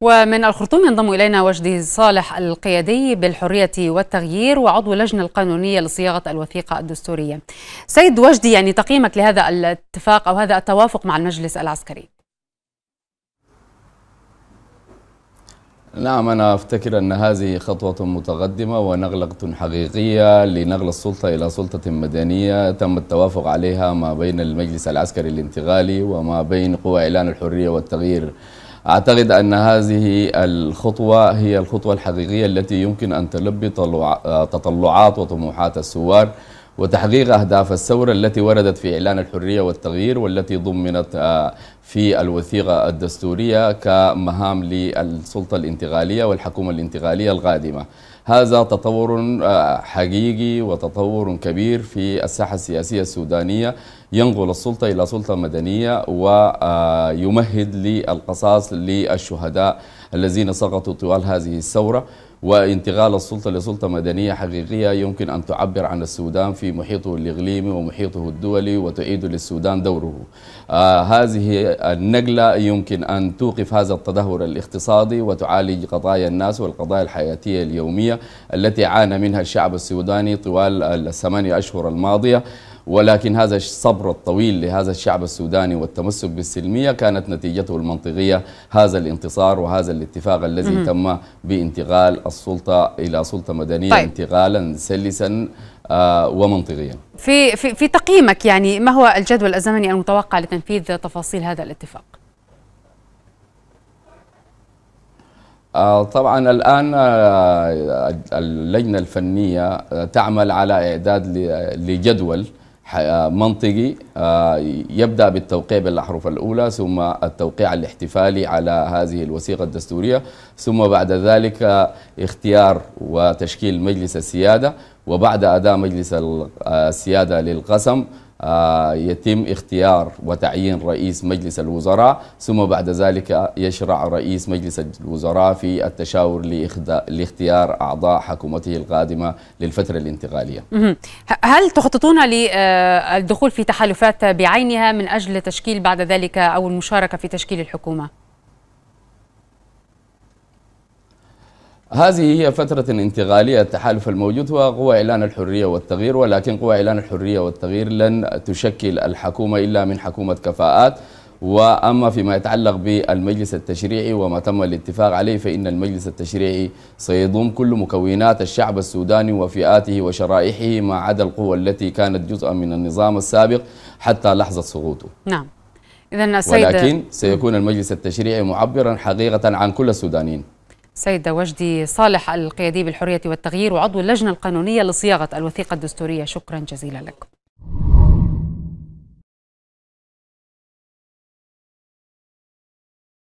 ومن الخرطوم ينضم إلينا وجدي صالح القيادي بالحرية والتغيير وعضو اللجنة القانونية لصياغة الوثيقة الدستورية سيد وجدي يعني تقييمك لهذا الاتفاق أو هذا التوافق مع المجلس العسكري نعم أنا أفتكر أن هذه خطوة متقدمة ونغلة حقيقية لنقل السلطة إلى سلطة مدنية تم التوافق عليها ما بين المجلس العسكري الانتقالي وما بين قوى إعلان الحرية والتغيير أعتقد أن هذه الخطوة هي الخطوة الحقيقية التي يمكن أن تلبي تطلعات وطموحات الثوار وتحقيق أهداف الثورة التي وردت في إعلان الحرية والتغيير والتي ضمنت آه، في الوثيقة الدستورية كمهام للسلطة الانتقالية والحكومة الانتقالية القادمة هذا تطور آه، حقيقي وتطور كبير في الساحة السياسية السودانية ينقل السلطة إلى سلطة مدنية ويمهد آه، للقصاص للشهداء الذين سقطوا طوال هذه الثورة وانتقال السلطة لسلطة مدنية حقيقية يمكن أن تعبر عن السودان في محيطه الإقليمي ومحيطه الدولي وتعيد للسودان دوره آه هذه النقلة يمكن أن توقف هذا التدهور الاقتصادي وتعالج قضايا الناس والقضايا الحياتية اليومية التي عانى منها الشعب السوداني طوال الثمانية أشهر الماضية ولكن هذا الصبر الطويل لهذا الشعب السوداني والتمسك بالسلمية كانت نتيجته المنطقية هذا الانتصار وهذا الاتفاق الذي م -م. تم بانتقال السلطة إلى سلطة مدنية طيب. انتقالا سلسا آه ومنطقيا في في في تقييمك يعني ما هو الجدول الزمني المتوقع لتنفيذ تفاصيل هذا الاتفاق؟ آه، طبعا الان آه، اللجنه الفنيه آه، تعمل على اعداد لجدول آه، منطقي آه، يبدأ بالتوقيع بالأحرف الأولى ثم التوقيع الاحتفالي على هذه الوثيقة الدستورية ثم بعد ذلك آه، اختيار وتشكيل مجلس السيادة وبعد أداء مجلس السيادة للقسم آه، يتم اختيار وتعيين رئيس مجلس الوزراء ثم بعد ذلك يشرع رئيس مجلس الوزراء في التشاور لاختيار أعضاء حكومته القادمة للفترة الانتقالية هل تخططون للدخول آه، في تحالفات بعينها من أجل تشكيل بعد ذلك أو المشاركة في تشكيل الحكومة؟ هذه هي فترة انتقالية التحالف الموجود هو قوى إعلان الحرية والتغيير ولكن قوى إعلان الحرية والتغيير لن تشكل الحكومة إلا من حكومة كفاءات وأما فيما يتعلق بالمجلس التشريعي وما تم الاتفاق عليه فإن المجلس التشريعي سيضم كل مكونات الشعب السوداني وفئاته وشرائحه ما عدا القوى التي كانت جزءا من النظام السابق حتى لحظة سقوطه نعم إذن ولكن سيكون المجلس التشريعي معبرا حقيقة عن كل السودانيين سيد وجدي صالح القيادي بالحرية والتغيير وعضو اللجنة القانونية لصياغة الوثيقة الدستورية شكرا جزيلا لكم